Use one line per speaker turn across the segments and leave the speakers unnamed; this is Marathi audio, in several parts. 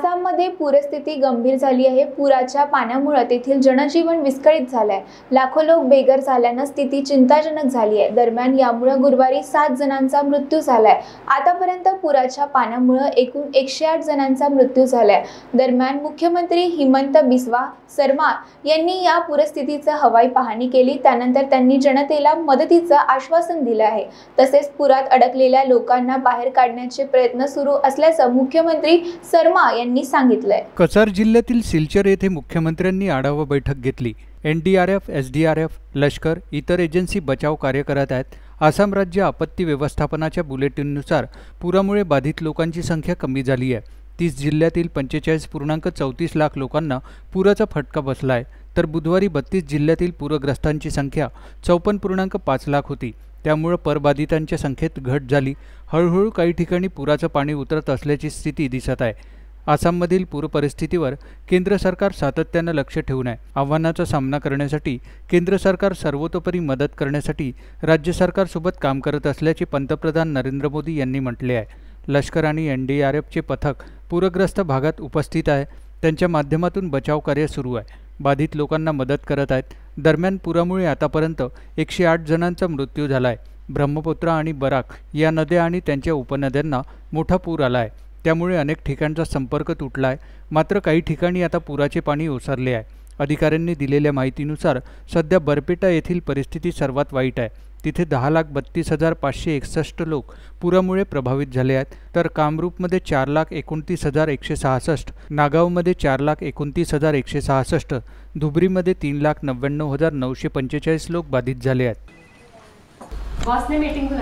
आसाममध्ये पूरस्थिती गंभीर झाली आहे पुराच्या पाण्यामुळे तेथील जनजीवन विस्कळीत झालं आहे लाखो लोक बेघर झाल्यानं स्थिती चिंताजनक झाली आहे दरम्यान यामुळं गुरुवारी सात जणांचा मृत्यू झाला आहे आतापर्यंत पुराच्या पाण्यामुळे एकूण एकशे आठ जणांचा मृत्यू झाला आहे दरम्यान मुख्यमंत्री हिमंत बिस्वा सर्मा यांनी या पूरस्थितीचं हवाई पाहणी केली त्यानंतर त्यांनी जनतेला मदतीचं आश्वासन दिलं आहे तसेच पुरात अडकलेल्या लोकांना बाहेर काढण्याचे प्रयत्न सुरू असल्याचं मुख्यमंत्री सर्मा यांनी यांनी सांगितलंय
कचार जिल्ह्यातील सिलचर येथे मुख्यमंत्र्यांनी आढावा बैठक घेतली एनडीआरएफ एसडीआरएफ लष्कर इतर एजन्सी बचाव कार्य करत आहेत आसाम राज्य आपत्ती व्यवस्थापनाच्या बुलेटिननुसार पुरामुळे बाधित लोकांची संख्या कमी झाली आहे तीस जिल्ह्यातील पंचेचाळीस पूर्णांक चौतीस लाख लोकांना पुराचा फटका बसला आहे तर बुधवारी बत्तीस जिल्ह्यातील पूरग्रस्तांची संख्या चौपन्न पूर्णांक पाच लाख होती त्यामुळं परबाधितांच्या संख्येत घट झाली हळूहळू काही ठिकाणी पुराचं पाणी उतरत असल्याची स्थिती दिसत आहे आसाममधील पूरपरिस्थितीवर केंद्र सरकार सातत्यानं लक्ष ठेवून आहे आव्हानाचा सामना करण्यासाठी केंद्र सरकार सर्वतोपरी मदत करण्यासाठी राज्य सरकारसोबत काम करत असल्याचे पंतप्रधान नरेंद्र मोदी यांनी म्हटले आहे लष्कर आणि एन डी आर एफचे पथक पूरग्रस्त भागात उपस्थित आहे त्यांच्या माध्यमातून बचाव कार्य सुरू आहे बाधित लोकांना मदत करत आहेत दरम्यान पुरामुळे आतापर्यंत एकशे आठ जणांचा मृत्यू झाला आहे ब्रह्मपुत्रा आणि बराक या नद्या आणि त्यांच्या उपनद्यांना मोठा पूर आला आहे त्यामुळे अनेक ठिकाणचा संपर्क तुटला आहे मात्र काही ठिकाणी आता पुराचे पाणी ओसरले आहे अधिकाऱ्यांनी दिलेल्या माहितीनुसार सध्या बरपेटा येथील परिस्थिती सर्वात वाईट आहे तिथे दहा लाख बत्तीस हजार पाचशे एकसष्ट लोक पुरामुळे प्रभावित झाले आहेत तर कामरूपमध्ये चार लाख एकोणतीस हजार एकशे सहासष्ट नागावमध्ये चार लाख एकोणतीस हजार एकशे सहासष्ट धुबरीमध्ये तीन लाख नव्याण्णव हजार नऊशे पंचेचाळीस लोक बाधित झाले
आहेत मीटिंग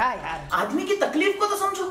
आदमी की तकलीफ को तो